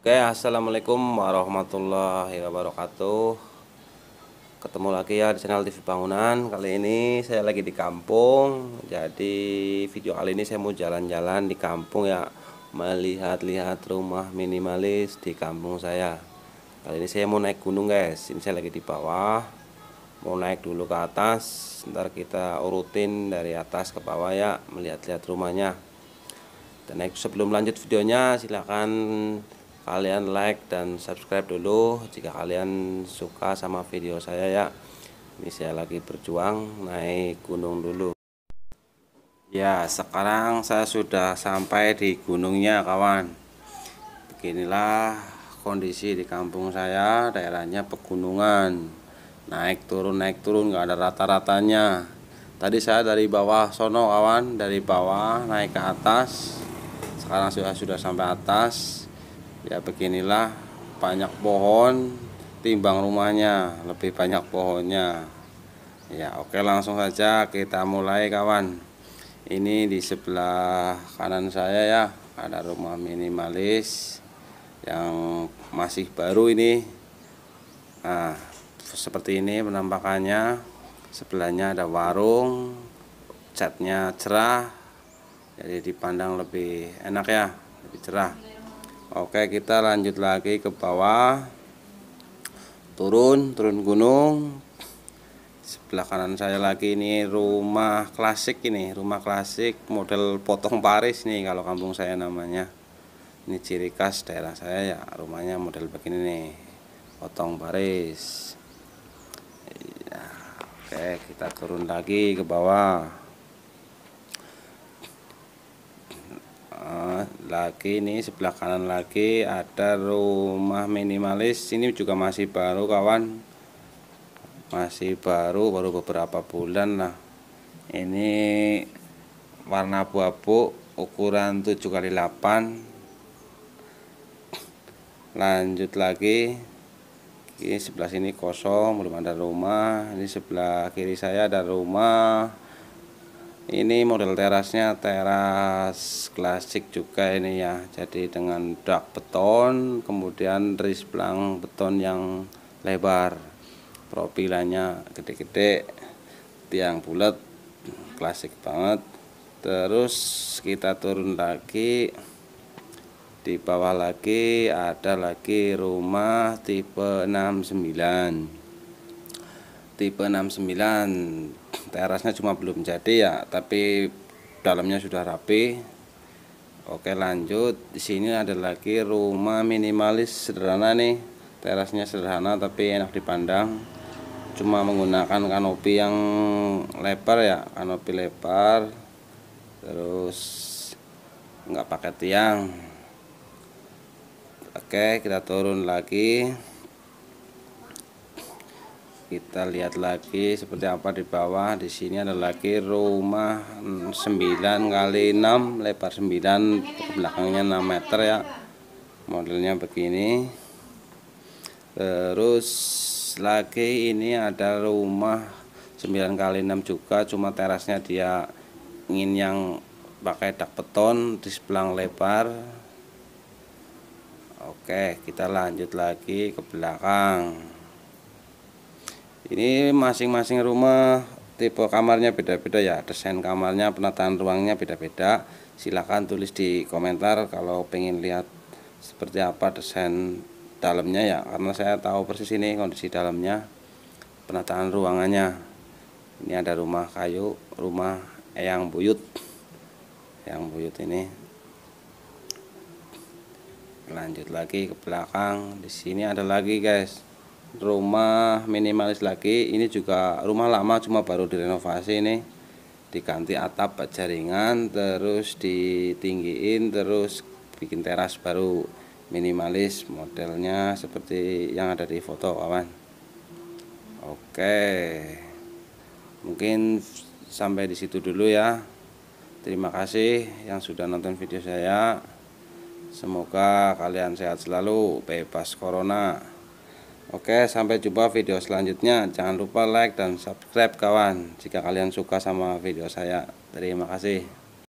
Oke, assalamualaikum warahmatullahi wabarakatuh. Ketemu lagi ya di channel TV Bangunan. Kali ini saya lagi di kampung. Jadi video kali ini saya mau jalan-jalan di kampung ya, melihat-lihat rumah minimalis di kampung saya. Kali ini saya mau naik gunung guys. Ini saya lagi di bawah. Mau naik dulu ke atas. Ntar kita urutin dari atas ke bawah ya, melihat-lihat rumahnya. Dan naik sebelum lanjut videonya silahkan kalian like dan subscribe dulu jika kalian suka sama video saya ya ini saya lagi berjuang naik gunung dulu ya sekarang saya sudah sampai di gunungnya kawan beginilah kondisi di kampung saya daerahnya pegunungan naik turun naik turun nggak ada rata-ratanya tadi saya dari bawah sono kawan dari bawah naik ke atas sekarang sudah sudah sampai atas ya beginilah banyak pohon timbang rumahnya lebih banyak pohonnya ya oke langsung saja kita mulai kawan ini di sebelah kanan saya ya ada rumah minimalis yang masih baru ini nah seperti ini penampakannya sebelahnya ada warung catnya cerah jadi dipandang lebih enak ya lebih cerah Oke, kita lanjut lagi ke bawah. Turun, turun gunung. Sebelah kanan saya lagi ini rumah klasik ini, rumah klasik model potong Paris nih kalau kampung saya namanya. Ini ciri khas daerah saya ya, rumahnya model begini nih. Potong Paris. Ya, oke, kita turun lagi ke bawah. lagi ini sebelah kanan lagi ada rumah minimalis ini juga masih baru kawan masih baru baru beberapa bulan lah ini warna abu-abu ukuran 7 kali 8 lanjut lagi ini sebelah sini kosong belum ada rumah ini sebelah kiri saya ada rumah ini model terasnya teras klasik juga ini ya jadi dengan dak beton kemudian ris belang beton yang lebar profilannya gede-gede tiang bulat klasik banget terus kita turun lagi di bawah lagi ada lagi rumah tipe 69 tipe 69 terasnya cuma belum jadi ya tapi dalamnya sudah rapi oke lanjut di sini ada lagi rumah minimalis sederhana nih terasnya sederhana tapi enak dipandang cuma menggunakan kanopi yang lebar ya kanopi lebar terus nggak pakai tiang oke kita turun lagi kita lihat lagi seperti apa di bawah di sini ada lagi rumah 9 kali 6 lebar 9 belakangnya 6 meter ya modelnya begini terus lagi ini ada rumah 9 kali 6 juga cuma terasnya dia ingin yang pakai dak beton di sebelah lebar Oke, kita lanjut lagi ke belakang ini masing-masing rumah tipe kamarnya beda-beda ya desain kamarnya penataan ruangnya beda-beda silahkan tulis di komentar kalau pengen lihat seperti apa desain dalamnya ya karena saya tahu persis ini kondisi dalamnya penataan ruangannya ini ada rumah kayu rumah eyang buyut yang buyut ini lanjut lagi ke belakang di sini ada lagi guys rumah minimalis lagi ini juga rumah lama cuma baru direnovasi ini diganti atap jaringan terus ditinggiin terus bikin teras baru minimalis modelnya seperti yang ada di foto kawan oke mungkin sampai di situ dulu ya terima kasih yang sudah nonton video saya semoga kalian sehat selalu bebas corona Oke, sampai jumpa video selanjutnya. Jangan lupa like dan subscribe kawan. Jika kalian suka sama video saya. Terima kasih.